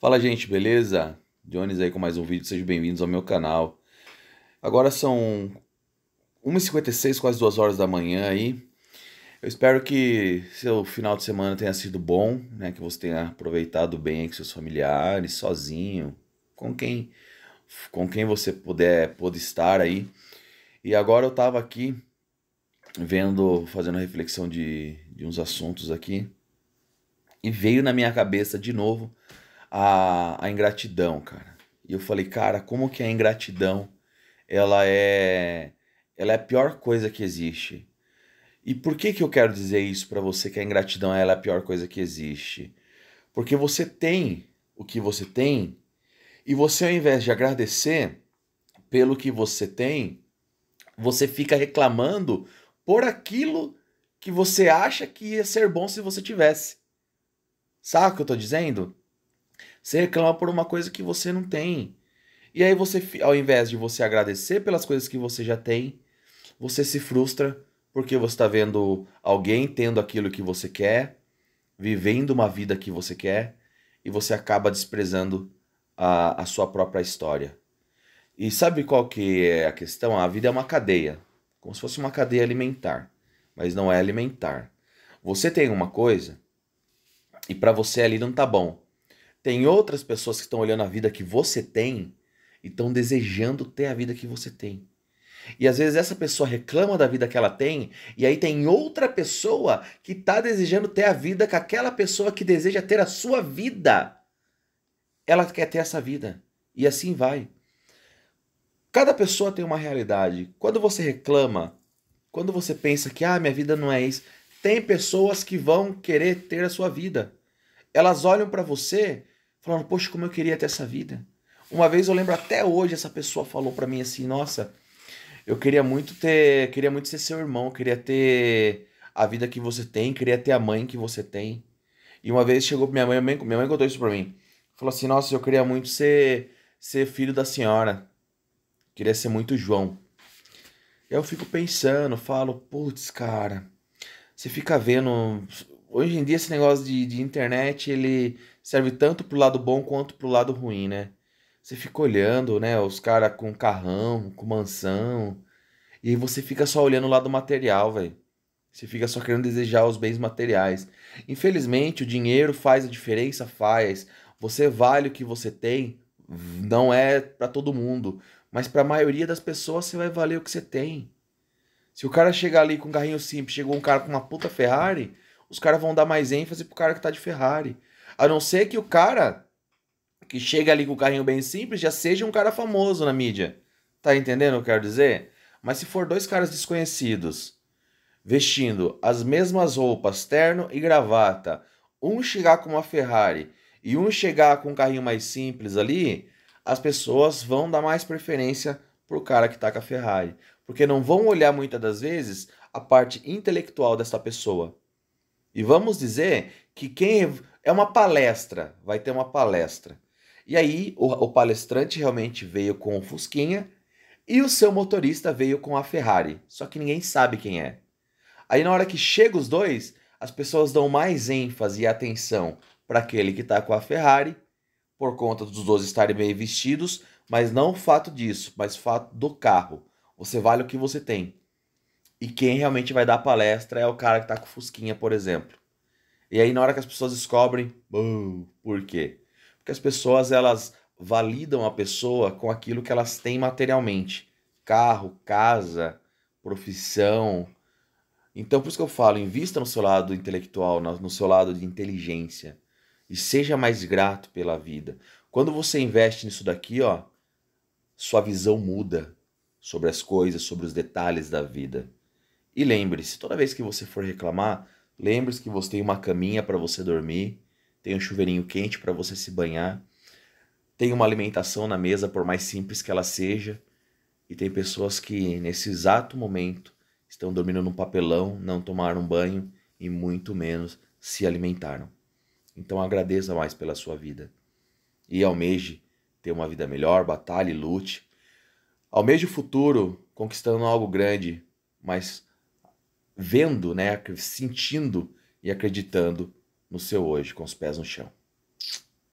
Fala gente, beleza? Jones aí com mais um vídeo, sejam bem-vindos ao meu canal. Agora são 1h56, quase 2 horas da manhã aí. Eu espero que seu final de semana tenha sido bom, né? Que você tenha aproveitado bem com seus familiares, sozinho, com quem com quem você puder pôde estar aí. E agora eu tava aqui vendo, fazendo reflexão de, de uns assuntos aqui e veio na minha cabeça de novo a, a ingratidão, cara. E eu falei, cara, como que a ingratidão ela é ela é a pior coisa que existe. E por que que eu quero dizer isso para você que a ingratidão ela é a pior coisa que existe? Porque você tem o que você tem e você ao invés de agradecer pelo que você tem, você fica reclamando por aquilo que você acha que ia ser bom se você tivesse. Sabe o que eu tô dizendo? Você reclama por uma coisa que você não tem. E aí você, ao invés de você agradecer pelas coisas que você já tem, você se frustra porque você está vendo alguém tendo aquilo que você quer, vivendo uma vida que você quer, e você acaba desprezando a, a sua própria história. E sabe qual que é a questão? A vida é uma cadeia, como se fosse uma cadeia alimentar, mas não é alimentar. Você tem uma coisa e para você ali não tá bom. Tem outras pessoas que estão olhando a vida que você tem e estão desejando ter a vida que você tem. E às vezes essa pessoa reclama da vida que ela tem, e aí tem outra pessoa que está desejando ter a vida que aquela pessoa que deseja ter a sua vida. Ela quer ter essa vida. E assim vai. Cada pessoa tem uma realidade. Quando você reclama, quando você pensa que ah, minha vida não é isso, tem pessoas que vão querer ter a sua vida. Elas olham para você falando: Poxa, como eu queria ter essa vida. Uma vez eu lembro até hoje, essa pessoa falou para mim assim: Nossa, eu queria muito ter, queria muito ser seu irmão, queria ter a vida que você tem, queria ter a mãe que você tem. E uma vez chegou pra minha mãe, minha mãe contou isso pra mim. Falou assim: Nossa, eu queria muito ser, ser filho da senhora. Queria ser muito João. Eu fico pensando, falo: Putz, cara, você fica vendo hoje em dia esse negócio de, de internet, ele serve tanto pro lado bom quanto pro lado ruim, né? Você fica olhando, né, os caras com carrão, com mansão, e você fica só olhando o lado material, velho. Você fica só querendo desejar os bens materiais. Infelizmente, o dinheiro faz a diferença, faz. Você vale o que você tem, não é para todo mundo, mas para a maioria das pessoas você vai valer o que você tem. Se o cara chegar ali com um carrinho simples, chegou um cara com uma puta Ferrari, os caras vão dar mais ênfase pro cara que tá de Ferrari. A não ser que o cara que chega ali com o carrinho bem simples já seja um cara famoso na mídia. Tá entendendo o que eu quero dizer? Mas se for dois caras desconhecidos vestindo as mesmas roupas, terno e gravata, um chegar com uma Ferrari e um chegar com um carrinho mais simples ali, as pessoas vão dar mais preferência pro cara que tá com a Ferrari, porque não vão olhar muitas das vezes a parte intelectual dessa pessoa. E vamos dizer que quem é uma palestra, vai ter uma palestra. E aí o, o palestrante realmente veio com o Fusquinha e o seu motorista veio com a Ferrari, só que ninguém sabe quem é. Aí na hora que chega os dois, as pessoas dão mais ênfase e atenção para aquele que está com a Ferrari, por conta dos dois estarem bem vestidos, mas não o fato disso, mas o fato do carro. Você vale o que você tem. E quem realmente vai dar palestra é o cara que tá com fusquinha, por exemplo. E aí na hora que as pessoas descobrem, por quê? Porque as pessoas elas validam a pessoa com aquilo que elas têm materialmente. Carro, casa, profissão. Então por isso que eu falo, invista no seu lado intelectual, no seu lado de inteligência e seja mais grato pela vida. Quando você investe nisso daqui, ó, sua visão muda sobre as coisas, sobre os detalhes da vida. E lembre-se, toda vez que você for reclamar, lembre-se que você tem uma caminha para você dormir, tem um chuveirinho quente para você se banhar, tem uma alimentação na mesa, por mais simples que ela seja, e tem pessoas que nesse exato momento estão dormindo num papelão, não tomaram banho e muito menos se alimentaram. Então agradeça mais pela sua vida e almeje ter uma vida melhor, batalhe, lute. Almeje o futuro conquistando algo grande, mas vendo, né, sentindo e acreditando no seu hoje com os pés no chão.